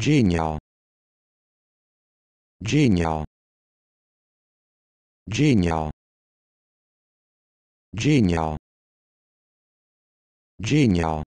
genial genial genial genial genial